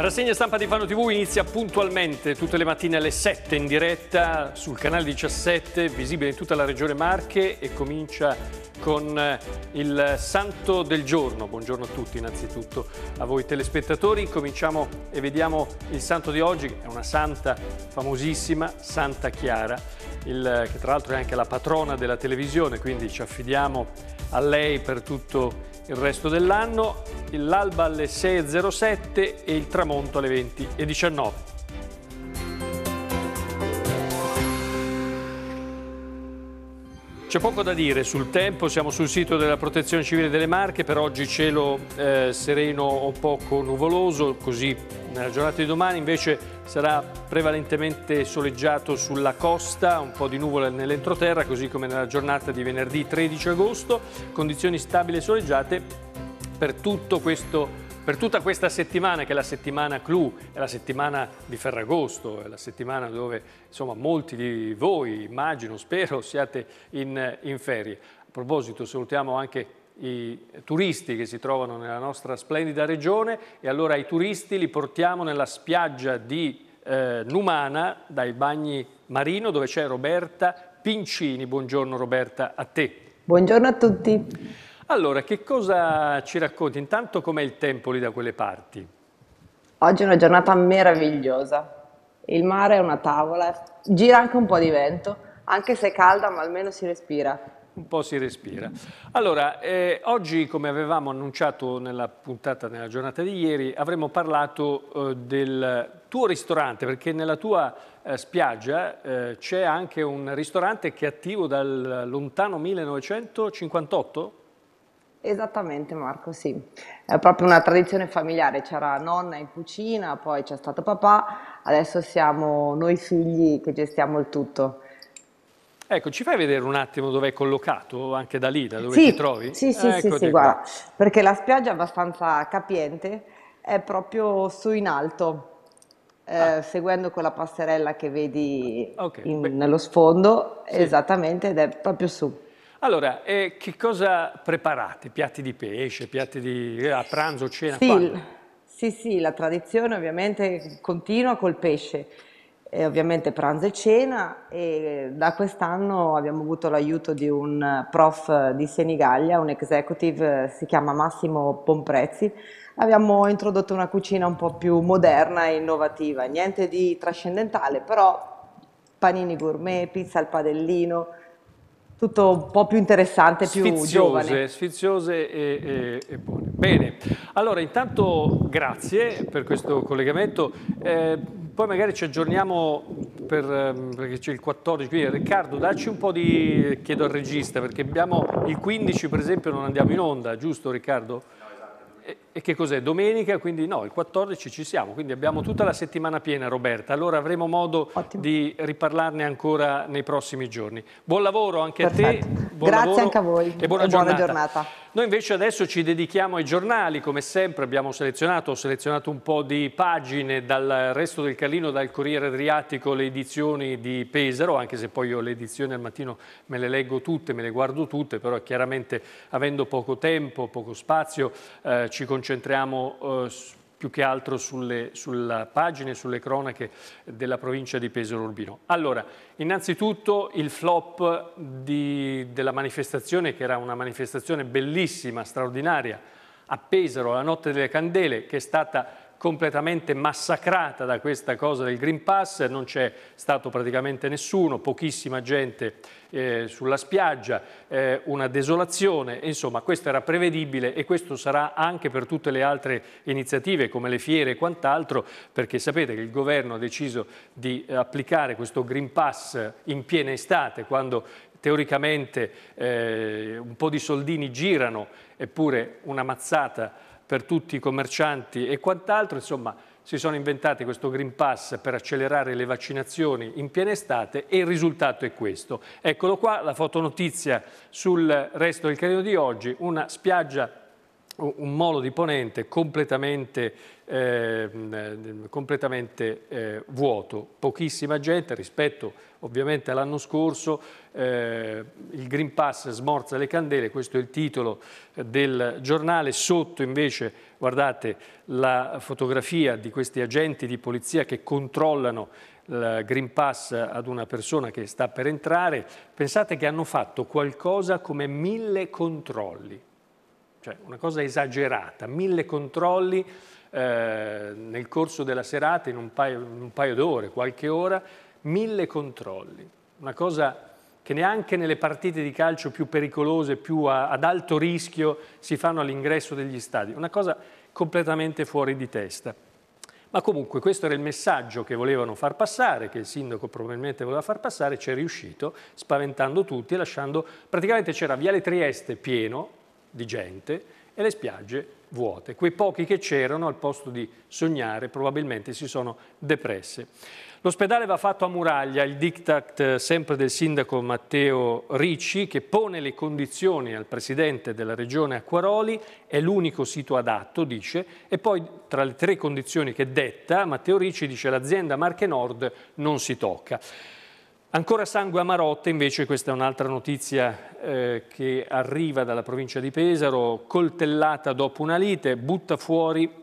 La rassegna stampa di Fano TV inizia puntualmente tutte le mattine alle 7 in diretta sul canale 17, visibile in tutta la regione Marche e comincia con eh, il santo del giorno. Buongiorno a tutti innanzitutto a voi telespettatori. Cominciamo e vediamo il santo di oggi, è una santa famosissima, Santa Chiara, il, che tra l'altro è anche la patrona della televisione, quindi ci affidiamo a lei per tutto il il resto dell'anno, l'alba alle 6.07 e il tramonto alle 20.19. C'è poco da dire sul tempo, siamo sul sito della Protezione Civile delle Marche, per oggi cielo eh, sereno o poco nuvoloso, così nella giornata di domani invece sarà prevalentemente soleggiato sulla costa, un po' di nuvole nell'entroterra, così come nella giornata di venerdì 13 agosto, condizioni stabili e soleggiate per tutto questo per tutta questa settimana, che è la settimana clou, è la settimana di Ferragosto, è la settimana dove insomma, molti di voi, immagino, spero, siate in, in ferie. A proposito, salutiamo anche i turisti che si trovano nella nostra splendida regione e allora i turisti li portiamo nella spiaggia di eh, Numana, dai bagni Marino, dove c'è Roberta Pincini. Buongiorno Roberta, a te. Buongiorno a tutti. Allora, che cosa ci racconti? Intanto com'è il tempo lì da quelle parti? Oggi è una giornata meravigliosa. Il mare è una tavola, gira anche un po' di vento, anche se è calda, ma almeno si respira. Un po' si respira. Allora, eh, oggi, come avevamo annunciato nella puntata, nella giornata di ieri, avremmo parlato eh, del tuo ristorante, perché nella tua eh, spiaggia eh, c'è anche un ristorante che è attivo dal lontano 1958? Esattamente Marco, sì. È proprio una tradizione familiare, c'era nonna in cucina, poi c'è stato papà, adesso siamo noi figli che gestiamo il tutto. Ecco, ci fai vedere un attimo dove è collocato, anche da lì, da dove sì, ti trovi? Sì, sì, sì, ecco, sì, guarda, perché la spiaggia è abbastanza capiente, è proprio su in alto, eh, ah. seguendo quella passerella che vedi okay, in, nello sfondo, sì. esattamente, ed è proprio su. Allora, eh, che cosa preparate? Piatti di pesce, piatti di eh, a pranzo, cena? Sì, sì, sì, la tradizione ovviamente continua col pesce. E ovviamente pranzo e cena e da quest'anno abbiamo avuto l'aiuto di un prof di Senigallia, un executive, eh, si chiama Massimo Pomprezzi. Abbiamo introdotto una cucina un po' più moderna e innovativa, niente di trascendentale, però panini gourmet, pizza al padellino, tutto un po' più interessante, più sfiziose, giovane. Sfiziose e, e, e, buone. Bene, allora intanto grazie per questo collegamento, eh, poi magari ci aggiorniamo per, ehm, perché c'è il 14, quindi Riccardo dacci un po' di, chiedo al regista, perché abbiamo il 15 per esempio non andiamo in onda, giusto Riccardo? No, esatto. Eh, e che cos'è? Domenica, quindi no, il 14 ci siamo, quindi abbiamo tutta la settimana piena Roberta, allora avremo modo Ottimo. di riparlarne ancora nei prossimi giorni. Buon lavoro anche Perfetto. a te. Buon Grazie anche a voi e buona, e giornata. buona giornata. Noi invece adesso ci dedichiamo ai giornali, come sempre abbiamo selezionato, ho selezionato un po' di pagine dal resto del Carlino, dal Corriere Adriatico, le edizioni di Pesaro, anche se poi io le edizioni al mattino me le leggo tutte, me le guardo tutte, però chiaramente avendo poco tempo, poco spazio eh, ci concentriamo concentriamo eh, più che altro sulle, sulla pagina e sulle cronache della provincia di Pesaro Urbino. Allora, innanzitutto il flop di, della manifestazione, che era una manifestazione bellissima, straordinaria, a Pesaro, la notte delle candele, che è stata completamente massacrata da questa cosa del Green Pass, non c'è stato praticamente nessuno, pochissima gente eh, sulla spiaggia, eh, una desolazione, insomma questo era prevedibile e questo sarà anche per tutte le altre iniziative come le fiere e quant'altro, perché sapete che il governo ha deciso di applicare questo Green Pass in piena estate, quando teoricamente eh, un po' di soldini girano, eppure una mazzata per tutti i commercianti e quant'altro, insomma si sono inventati questo Green Pass per accelerare le vaccinazioni in piena estate e il risultato è questo. Eccolo qua la fotonotizia sul resto del credo di oggi, una spiaggia un molo di ponente completamente, eh, completamente eh, vuoto, pochissima gente rispetto ovviamente all'anno scorso, eh, il Green Pass smorza le candele, questo è il titolo del giornale, sotto invece guardate la fotografia di questi agenti di polizia che controllano il Green Pass ad una persona che sta per entrare, pensate che hanno fatto qualcosa come mille controlli cioè una cosa esagerata, mille controlli eh, nel corso della serata, in un paio, paio d'ore, qualche ora, mille controlli, una cosa che neanche nelle partite di calcio più pericolose, più a, ad alto rischio, si fanno all'ingresso degli stadi, una cosa completamente fuori di testa. Ma comunque questo era il messaggio che volevano far passare, che il sindaco probabilmente voleva far passare, ci è riuscito, spaventando tutti e lasciando, praticamente c'era Viale Trieste pieno, di gente e le spiagge vuote. Quei pochi che c'erano, al posto di sognare, probabilmente si sono depresse. L'ospedale va fatto a muraglia, il diktat eh, sempre del sindaco Matteo Ricci che pone le condizioni al presidente della regione Acquaroli, è l'unico sito adatto, dice, e poi tra le tre condizioni che detta Matteo Ricci dice l'azienda Marche Nord non si tocca. Ancora sangue a Marotte, invece questa è un'altra notizia eh, che arriva dalla provincia di Pesaro, coltellata dopo una lite, butta fuori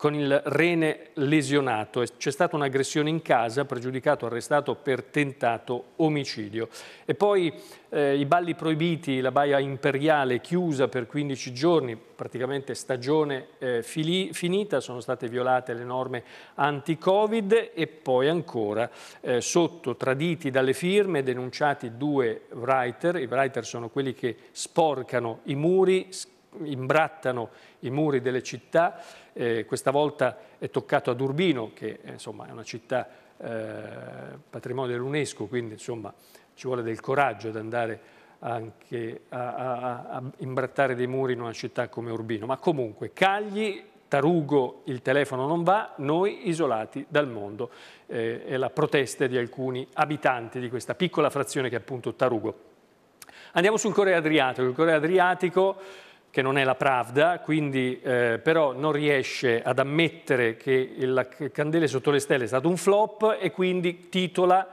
con il rene lesionato. C'è stata un'aggressione in casa, pregiudicato arrestato per tentato omicidio. E poi eh, i balli proibiti, la baia imperiale chiusa per 15 giorni, praticamente stagione eh, fili, finita, sono state violate le norme anti-Covid e poi ancora eh, sotto traditi dalle firme denunciati due writer, i writer sono quelli che sporcano i muri, imbrattano i muri delle città, eh, questa volta è toccato ad Urbino, che eh, insomma, è una città eh, patrimonio dell'UNESCO, quindi insomma, ci vuole del coraggio ad andare anche a, a, a, imbrattare dei muri in una città come Urbino. Ma comunque, Cagli, Tarugo, il telefono non va, noi isolati dal mondo. Eh, è la protesta di alcuni abitanti di questa piccola frazione che è appunto Tarugo. Andiamo sul Correo Adriatico. Il Correo Adriatico che non è la Pravda, quindi eh, però non riesce ad ammettere che la Candele sotto le stelle è stato un flop e quindi titola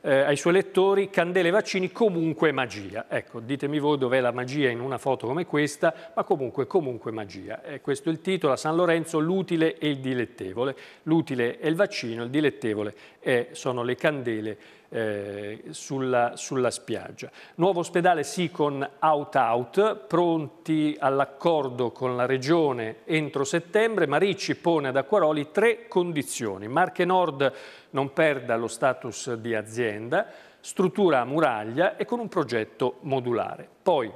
eh, ai suoi lettori Candele e vaccini comunque magia. Ecco, ditemi voi dov'è la magia in una foto come questa, ma comunque, comunque magia. E eh, questo è il titolo a San Lorenzo, l'utile e il dilettevole. L'utile è il vaccino, il dilettevole è, sono le candele eh, sulla, sulla, spiaggia. Nuovo ospedale sì con out-out, pronti all'accordo con la Regione entro settembre, ma Ricci pone ad Acquaroli tre condizioni. Marche Nord non perda lo status di azienda, struttura a muraglia e con un progetto modulare. Poi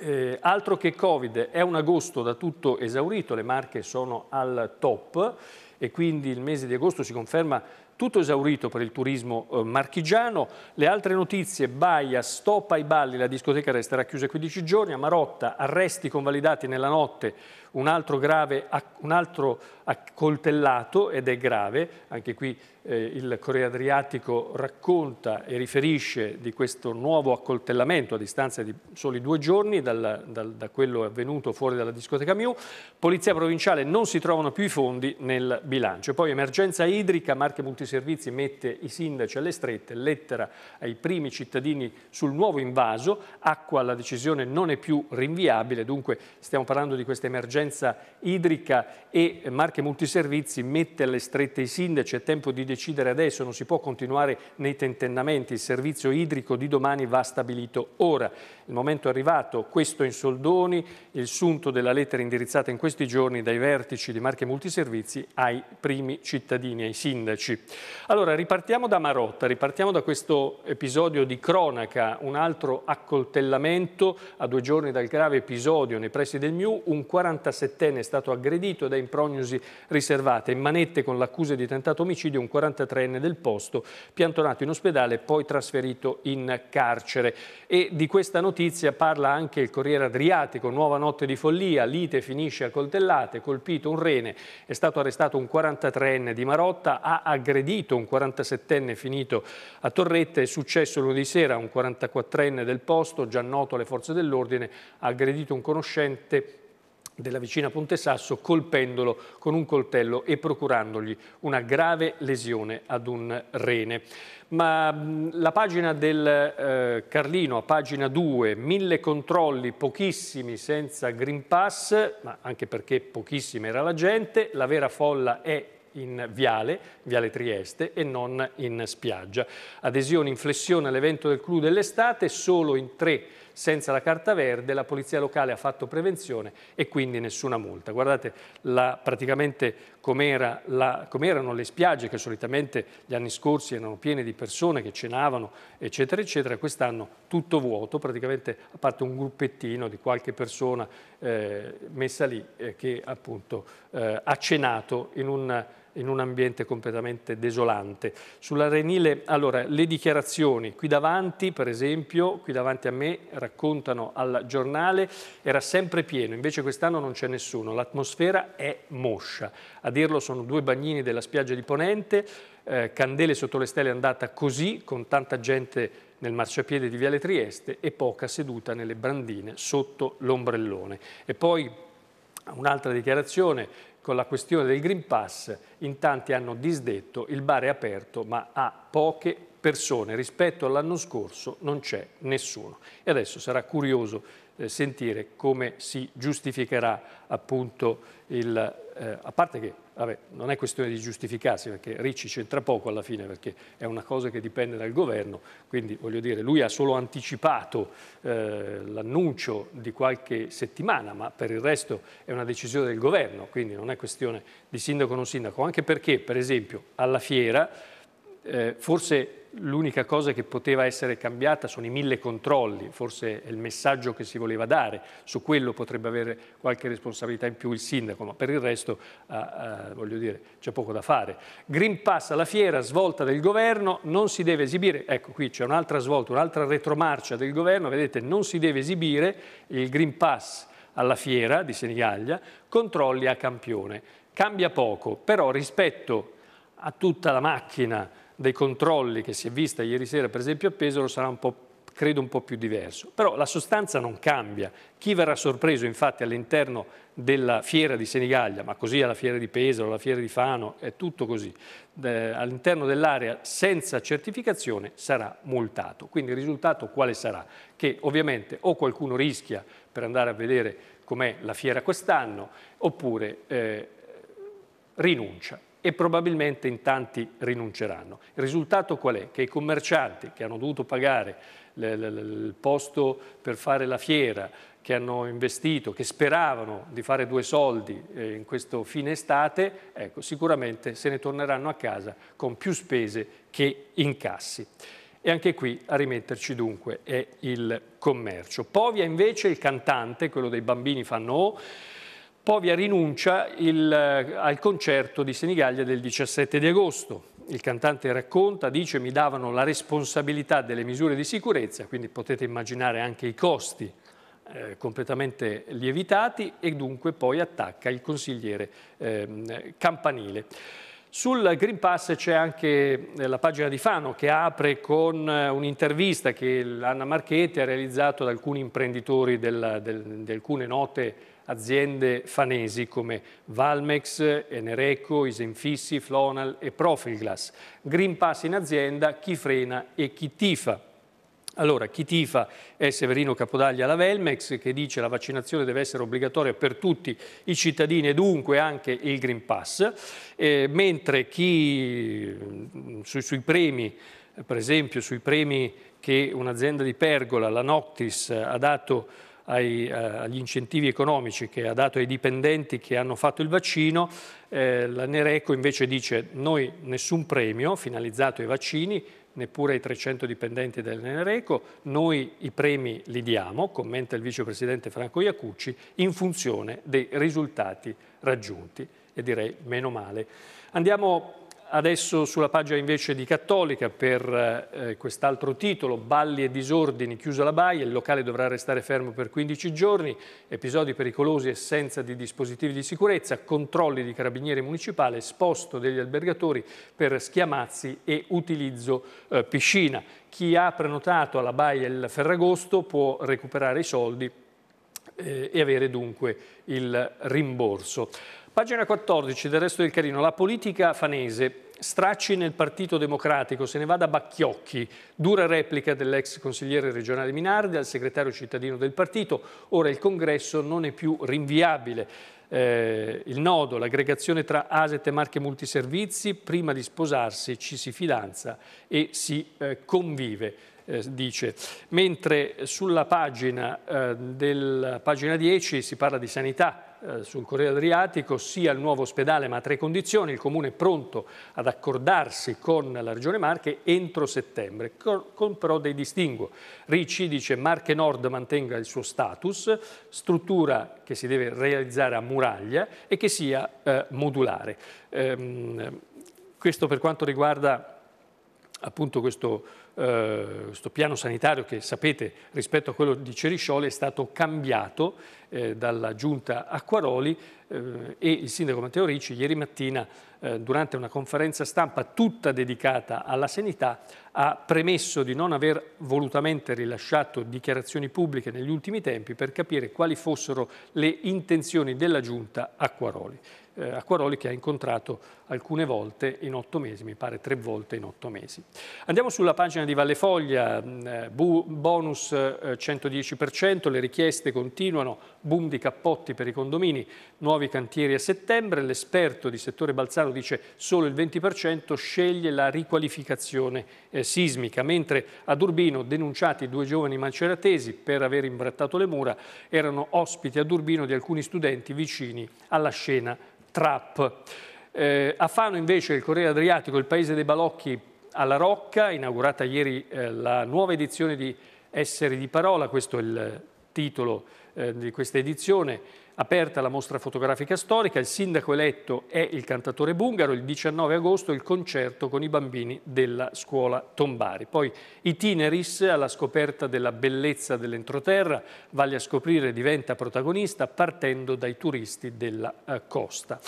eh, altro che Covid, è un agosto da tutto esaurito, le marche sono al top e quindi il mese di agosto si conferma tutto esaurito per il turismo eh, marchigiano. Le altre notizie, Baia, stop ai balli, la discoteca resterà chiusa 15 giorni, a Marotta arresti convalidati nella notte un altro, grave, un altro accoltellato ed è grave, anche qui eh, il Corriere Adriatico racconta e riferisce di questo nuovo accoltellamento a distanza di soli due giorni dal, dal, da quello avvenuto fuori dalla discoteca Mew. Polizia Provinciale non si trovano più i fondi nel bilancio. Poi emergenza idrica, Marche Multiservizi mette i sindaci alle strette, lettera ai primi cittadini sul nuovo invaso, acqua la decisione non è più rinviabile, dunque stiamo parlando di questa emergenza l'emergenza idrica e Marche Multiservizi mette alle strette i sindaci, è tempo di decidere adesso, non si può continuare nei tentennamenti, il servizio idrico di domani va stabilito ora. Il momento è arrivato, questo in soldoni, il sunto della lettera indirizzata in questi giorni dai vertici di Marche Multiservizi ai primi cittadini, ai sindaci. Allora, ripartiamo da Marotta, ripartiamo da questo episodio di cronaca, un altro accoltellamento a due giorni dal grave episodio nei pressi del Miu, un 46 47enne è stato aggredito da imprognosi riservate. In manette con l'accusa di tentato omicidio un 43enne del posto, piantonato in ospedale e poi trasferito in carcere. E di questa notizia parla anche il Corriere Adriatico, nuova notte di follia, lite finisce a coltellate, colpito un rene, è stato arrestato un 43enne di Marotta, ha aggredito un 47enne finito a Torrette, è successo lunedì sera un 44enne del posto, già noto alle forze dell'ordine, ha aggredito un conoscente della vicina Ponte Sasso colpendolo con un coltello e procurandogli una grave lesione ad un rene. Ma la pagina del eh, Carlino, pagina 2, mille controlli, pochissimi senza Green Pass, ma anche perché pochissima era la gente, la vera folla è in Viale, Viale Trieste e non in spiaggia. Adesione inflessione all'evento del Clou dell'estate solo in tre senza la carta verde, la polizia locale ha fatto prevenzione e quindi nessuna multa. Guardate la, praticamente com'erano era, com le spiagge che solitamente gli anni scorsi erano piene di persone che cenavano, eccetera, eccetera, quest'anno tutto vuoto, praticamente a parte un gruppettino di qualche persona eh, messa lì eh, che appunto eh, ha cenato in un in un ambiente completamente desolante. Sull'Arenile, allora, le dichiarazioni qui davanti, per esempio, qui davanti a me, raccontano al giornale, era sempre pieno, invece quest'anno non c'è nessuno, l'atmosfera è moscia. A dirlo sono due bagnini della spiaggia di Ponente, eh, Candele sotto le stelle è andata così, con tanta gente nel marciapiede di Viale Trieste e poca seduta nelle brandine sotto l'ombrellone. E poi Un'altra dichiarazione, con la questione del Green Pass in tanti hanno disdetto, il bar è aperto ma ha poche persone, rispetto all'anno scorso non c'è nessuno. E adesso sarà curioso eh, sentire come si giustificherà appunto il... Eh, a parte che vabbè, non è questione di giustificarsi perché Ricci c'entra poco alla fine perché è una cosa che dipende dal governo, quindi voglio dire lui ha solo anticipato eh, l'annuncio di qualche settimana ma per il resto è una decisione del governo, quindi non è questione di sindaco o non sindaco, anche perché per esempio alla fiera eh, forse l'unica cosa che poteva essere cambiata sono i mille controlli, forse è il messaggio che si voleva dare, su quello potrebbe avere qualche responsabilità in più il sindaco, ma per il resto uh, uh, dire, c'è poco da fare. Green Pass alla fiera, svolta del governo, non si deve esibire, ecco qui c'è un'altra svolta, un'altra retromarcia del governo, vedete non si deve esibire il Green Pass alla fiera di Senigallia, controlli a campione. Cambia poco, però rispetto a tutta la macchina dei controlli che si è vista ieri sera, per esempio a Pesaro, sarà un po' credo un po' più diverso. Però la sostanza non cambia. Chi verrà sorpreso infatti all'interno della fiera di Senigallia, ma così alla fiera di Pesaro, alla fiera di Fano, è tutto così, eh, all'interno dell'area senza certificazione sarà multato. Quindi il risultato quale sarà? Che ovviamente o qualcuno rischia per andare a vedere com'è la fiera quest'anno, oppure eh, rinuncia e probabilmente in tanti rinunceranno. Il risultato qual è? Che i commercianti che hanno dovuto pagare il posto per fare la fiera, che hanno investito, che speravano di fare due soldi eh, in questo fine estate, ecco, sicuramente se ne torneranno a casa con più spese che incassi. E anche qui a rimetterci dunque è il commercio. Povia invece, il cantante, quello dei bambini fanno... Povia rinuncia il, eh, al concerto di Senigallia del 17 di agosto. Il cantante racconta, dice, mi davano la responsabilità delle misure di sicurezza, quindi potete immaginare anche i costi eh, completamente lievitati e dunque poi attacca il consigliere eh, Campanile. Sul Green Pass c'è anche eh, la pagina di Fano che apre con eh, un'intervista che Anna Marchetti ha realizzato ad alcuni imprenditori del, del, di alcune note aziende fanesi come Valmex, Enereco, Isenfissi, Flonal e Profilglass. Green Pass in azienda, chi frena e chi tifa. Allora, chi tifa è Severino Capodaglia alla Velmex che dice che la vaccinazione deve essere obbligatoria per tutti i cittadini e dunque anche il Green Pass, eh, mentre chi mm, su, sui premi, per esempio sui premi che un'azienda di Pergola, la Noctis, ha dato ai, eh, agli incentivi economici che ha dato ai dipendenti che hanno fatto il vaccino, eh, la Nereco invece dice noi nessun premio finalizzato ai vaccini, neppure ai 300 dipendenti del Nereco, noi i premi li diamo, commenta il vicepresidente Franco Iacucci, in funzione dei risultati raggiunti e direi meno male. Andiamo Adesso sulla pagina invece di Cattolica per eh, quest'altro titolo, balli e disordini, chiusa la baia, il locale dovrà restare fermo per 15 giorni, episodi pericolosi e senza di dispositivi di sicurezza, controlli di carabinieri municipale, sposto degli albergatori per schiamazzi e utilizzo eh, piscina. Chi ha prenotato alla baia il Ferragosto può recuperare i soldi eh, e avere dunque il rimborso. Pagina 14 del resto del Carino, la politica fanese stracci nel Partito Democratico, se ne va da Bacchiocchi, dura replica dell'ex consigliere regionale Minardi al segretario cittadino del partito, ora il congresso non è più rinviabile. Eh, il nodo, l'aggregazione tra Aset e Marche Multiservizi, prima di sposarsi ci si fidanza e si eh, convive. Eh, dice. Mentre sulla pagina, eh, del, pagina 10 si parla di sanità, eh, sul Corriere Adriatico sia il nuovo ospedale ma a tre condizioni, il Comune è pronto ad accordarsi con la Regione Marche entro settembre, con però dei distinguo. Ricci dice Marche Nord mantenga il suo status, struttura che si deve realizzare a muraglia e che sia eh, modulare. Ehm, questo per quanto riguarda appunto questo, eh, questo, piano sanitario che sapete rispetto a quello di Ceriscioli è stato cambiato eh, dalla giunta Acquaroli eh, e il sindaco Matteo Ricci ieri mattina eh, durante una conferenza stampa tutta dedicata alla sanità ha premesso di non aver volutamente rilasciato dichiarazioni pubbliche negli ultimi tempi per capire quali fossero le intenzioni della giunta Acquaroli. Eh, Acquaroli che ha incontrato alcune volte in otto mesi, mi pare tre volte in otto mesi. Andiamo sulla pagina di Vallefoglia, mm, eh, bonus 110%, eh, le richieste continuano, boom di cappotti per i condomini, nuovi cantieri a settembre, l'esperto di settore Balzano dice solo il 20% sceglie la riqualificazione eh, sismica, mentre ad Urbino denunciati due giovani maceratesi per aver imbrattato le mura erano ospiti ad Urbino di alcuni studenti vicini alla scena trap. Eh, a Fano invece il Corriere Adriatico, il paese dei balocchi alla Rocca, inaugurata ieri eh, la nuova edizione di Esseri di Parola, questo è il titolo eh, di questa edizione, aperta la mostra fotografica storica, il sindaco eletto è il cantatore bungaro, il 19 agosto il concerto con i bambini della scuola Tombari. Poi i Tineris alla scoperta della bellezza dell'entroterra, Vaglia a scoprire diventa protagonista partendo dai turisti della eh, costa.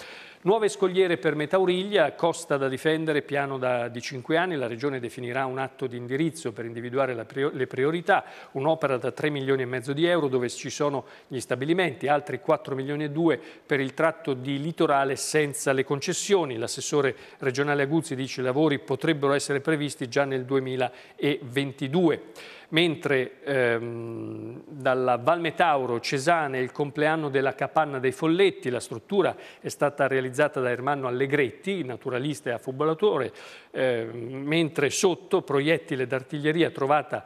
Nuove scogliere per Metauriglia, costa da difendere, piano da, di 5 anni, la Regione definirà un atto di indirizzo per individuare la, le priorità, un'opera da 3 milioni e mezzo di euro dove ci sono gli stabilimenti, altri 4 milioni e 2 per il tratto di litorale senza le concessioni. L'assessore regionale Aguzzi dice che i lavori potrebbero essere previsti già nel 2022 mentre ehm, dalla Valmetauro Cesane il compleanno della Capanna dei Folletti, la struttura è stata realizzata da Ermanno Allegretti, naturalista e affubolatore, eh, mentre sotto proiettile d'artiglieria trovata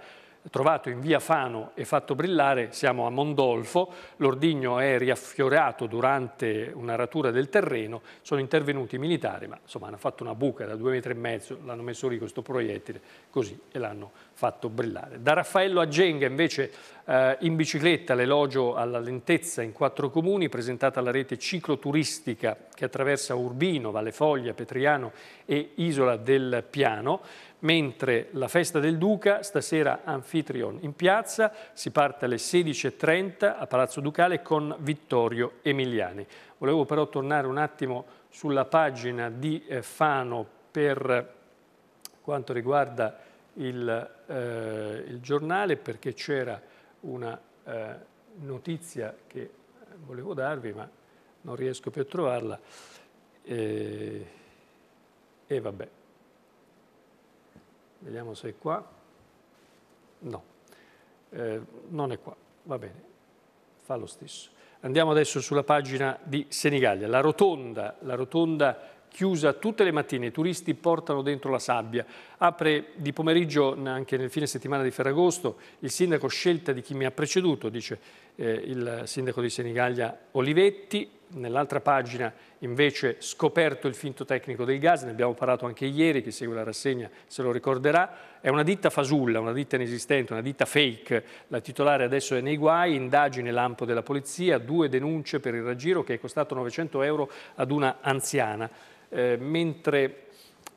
trovato in via Fano e fatto brillare, siamo a Mondolfo, l'ordigno è riaffiorato durante una ratura del terreno, sono intervenuti i militari, ma insomma hanno fatto una buca da due metri e mezzo, l'hanno messo lì questo proiettile così e l'hanno fatto brillare. Da Raffaello a Genga invece eh, in bicicletta l'elogio alla lentezza in quattro comuni, presentata alla rete cicloturistica che attraversa Urbino, Valle Foglia, Petriano e Isola del Piano, mentre la festa del Duca stasera Anfitrion in piazza, si parte alle 16.30 a Palazzo Ducale con Vittorio Emiliani. Volevo però tornare un attimo sulla pagina di eh, Fano per quanto riguarda il, eh, il giornale perché c'era una eh, notizia che eh, volevo darvi ma non riesco più a trovarla e, eh, e vabbè Vediamo se è qua. No, eh, non è qua. Va bene, fa lo stesso. Andiamo adesso sulla pagina di Senigallia. La rotonda, la rotonda chiusa tutte le mattine, i turisti portano dentro la sabbia. Apre di pomeriggio, anche nel fine settimana di Ferragosto, il sindaco scelta di chi mi ha preceduto, dice eh, il sindaco di Senigallia Olivetti, nell'altra pagina invece scoperto il finto tecnico del gas, ne abbiamo parlato anche ieri, chi segue la rassegna se lo ricorderà, è una ditta fasulla, una ditta inesistente, una ditta fake, la titolare adesso è nei guai, indagine lampo della polizia, due denunce per il raggiro che è costato 900 euro ad una anziana, eh, mentre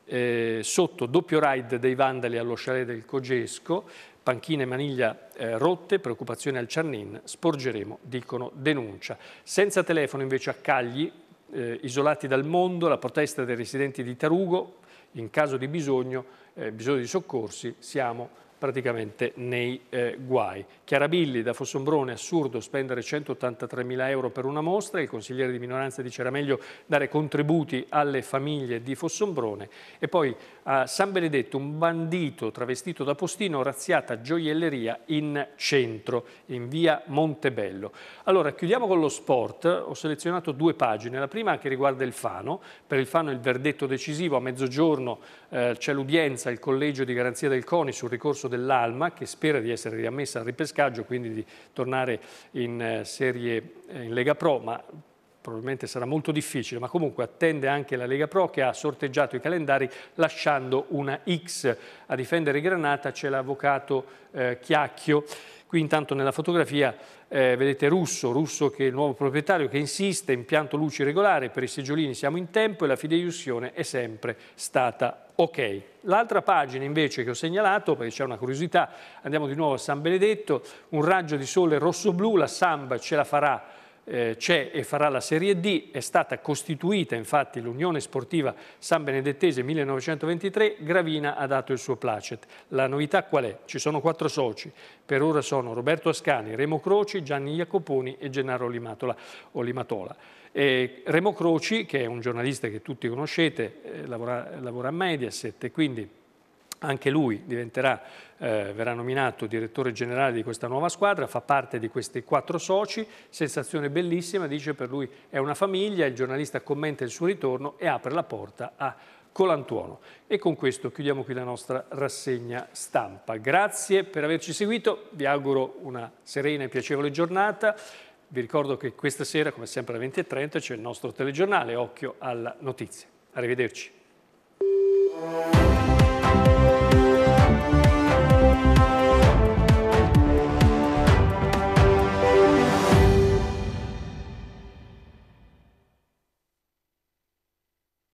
eh, sotto doppio raid dei vandali allo chalet del Cogesco, panchine e maniglia eh, rotte, preoccupazione al Ciarnin, sporgeremo, dicono denuncia. Senza telefono invece a Cagli, eh, isolati dal mondo, la protesta dei residenti di Tarugo, in caso di bisogno, eh, bisogno di soccorsi, siamo praticamente nei eh, guai. Chiarabilli da Fossombrone, assurdo spendere 183 mila euro per una mostra, il consigliere di minoranza dice era meglio dare contributi alle famiglie di Fossombrone e poi a San Benedetto un bandito travestito da postino razziata gioielleria in centro, in via Montebello. Allora chiudiamo con lo sport, ho selezionato due pagine, la prima che riguarda il Fano, per il Fano il verdetto decisivo, a mezzogiorno eh, c'è l'udienza, il collegio di garanzia del CONI sul ricorso del dell'Alma che spera di essere riammessa al ripescaggio, quindi di tornare in eh, serie eh, in Lega Pro, ma probabilmente sarà molto difficile, ma comunque attende anche la Lega Pro che ha sorteggiato i calendari lasciando una X. A difendere Granata c'è l'avvocato eh, Chiacchio. Qui intanto nella fotografia eh, vedete Russo, Russo che è il nuovo proprietario che insiste, impianto luci regolare, per i seggiolini siamo in tempo e la fideiussione è sempre stata Ok, l'altra pagina invece che ho segnalato, perché c'è una curiosità, andiamo di nuovo a San Benedetto, un raggio di sole rosso-blu, la Samba ce la farà, eh, c'è e farà la Serie D, è stata costituita infatti l'Unione Sportiva San Benedettese 1923, Gravina ha dato il suo placet. La novità qual è? Ci sono quattro soci, per ora sono Roberto Ascani, Remo Croci, Gianni Jacoponi e Gennaro Olimatola. Eh, Remo Croci, che è un giornalista che tutti conoscete, eh, lavora, lavora, a Mediaset e quindi anche lui diventerà, eh, verrà nominato direttore generale di questa nuova squadra, fa parte di questi quattro soci, sensazione bellissima, dice per lui è una famiglia, il giornalista commenta il suo ritorno e apre la porta a Colantuono. E con questo chiudiamo qui la nostra rassegna stampa. Grazie per averci seguito, vi auguro una serena e piacevole giornata. Vi ricordo che questa sera, come sempre alle 20.30, c'è il nostro telegiornale. Occhio alla notizia. Arrivederci.